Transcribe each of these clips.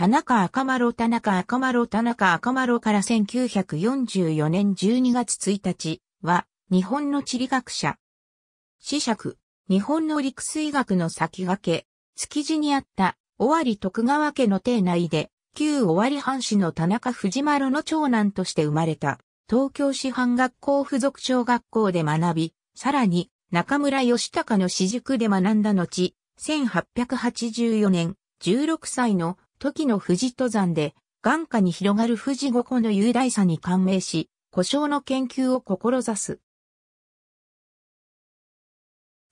田中赤丸田中赤丸田中赤丸から1944年12月1日は、日本の地理学者。者区、日本の陸水学の先駆け、築地にあった、尾張徳川家の邸内で、旧尾張藩士の田中藤丸の長男として生まれた、東京師範学校附属小学校で学び、さらに、中村義隆の私塾で学んだ後、1884年、16歳の時の富士登山で、眼下に広がる富士五湖の雄大さに感銘し、故障の研究を志す。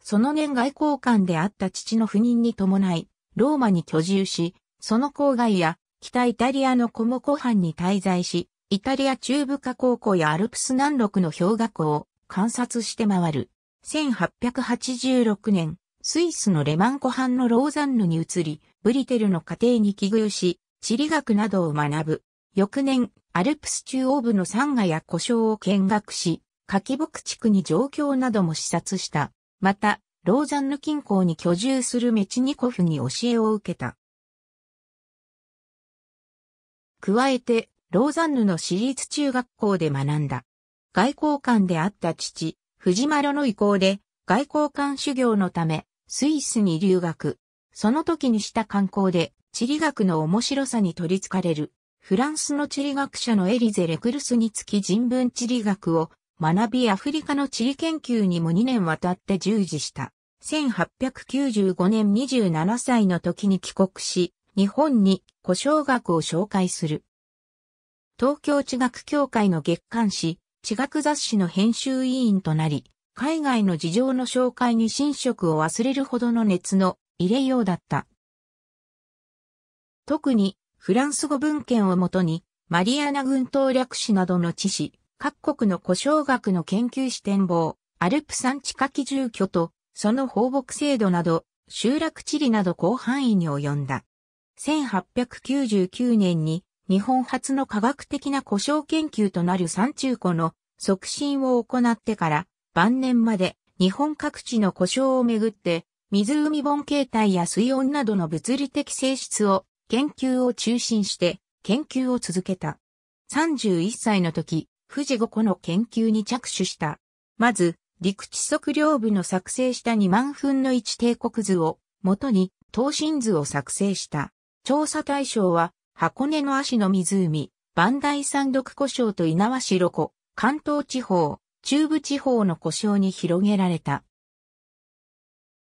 その年外交官であった父の不妊に伴い、ローマに居住し、その郊外や北イタリアのコモコ藩に滞在し、イタリア中部下高校やアルプス南麓の氷河湖を観察して回る。1886年、スイスのレマン湖畔のローザンヌに移り、ブリテルの家庭に寄遇し、地理学などを学ぶ。翌年、アルプス中央部の山河や古障を見学し、柿木地区に状況なども視察した。また、ローザンヌ近郊に居住するメチニコフに教えを受けた。加えて、ローザンヌの私立中学校で学んだ。外交官であった父、藤丸の意向で、外交官修行のため、スイスに留学。その時にした観光で、地理学の面白さに取りつかれる。フランスの地理学者のエリゼ・レクルスにつき人文地理学を学びアフリカの地理研究にも2年渡って従事した。1895年27歳の時に帰国し、日本に古小学を紹介する。東京地学協会の月刊誌、地学雑誌の編集委員となり、海外の事情の紹介に新食を忘れるほどの熱の入れようだった。特に、フランス語文献をもとに、マリアナ群島略史などの知史、各国の古障学の研究史展望、アルプ山地下機、住居と、その放牧制度など、集落地理など広範囲に及んだ。1899年に、日本初の科学的な故障研究となる山中湖の促進を行ってから、晩年まで日本各地の故障をめぐって湖盆形態や水温などの物理的性質を研究を中心して研究を続けた。31歳の時、富士五個の研究に着手した。まず、陸地測量部の作成した2万分の1帝国図を元に東進図を作成した。調査対象は、箱根の足の湖、万代山独湖礁と稲苗代湖、関東地方、中部地方の湖礁に広げられた。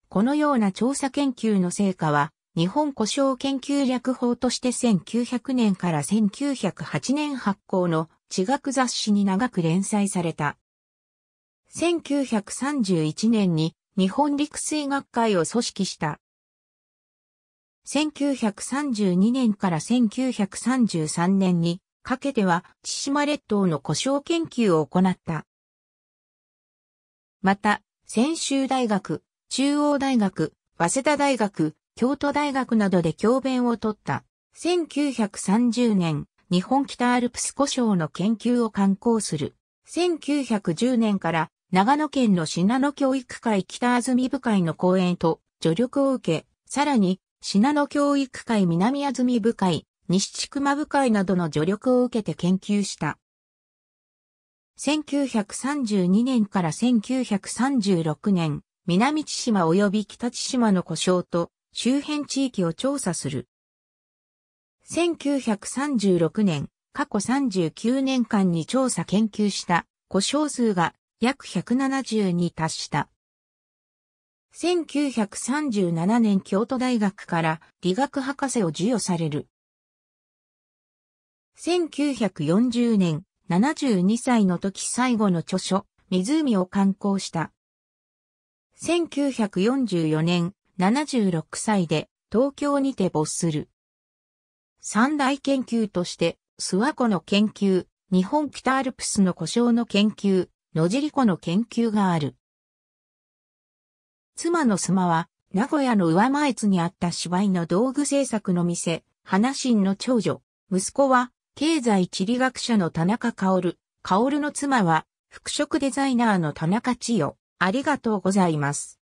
このような調査研究の成果は、日本故障研究略法として1900年から1908年発行の地学雑誌に長く連載された。1931年に日本陸水学会を組織した。1932年から1933年にかけては千島列島の故障研究を行った。また、専修大学、中央大学、早稲田大学、京都大学などで教鞭を取った。1930年、日本北アルプス故障の研究を刊行する。1910年から長野県の信濃教育会北安住部会の講演と助力を受け、さらに信濃教育会南安住部会、西筑熊部会などの助力を受けて研究した。1932年から1936年、南千島及び北千島の故障と周辺地域を調査する。1936年、過去39年間に調査研究した故障数が約170に達した。1937年京都大学から理学博士を授与される。1940年、72歳の時最後の著書、湖を観行した。1944年、76歳で東京にて没する。三大研究として、諏訪湖の研究、日本北アルプスの故障の研究、野尻湖の研究がある。妻の妻は、名古屋の上前津にあった芝居の道具製作の店、花心の長女。息子は、経済地理学者の田中薫。薫の妻は、服飾デザイナーの田中千代。ありがとうございます。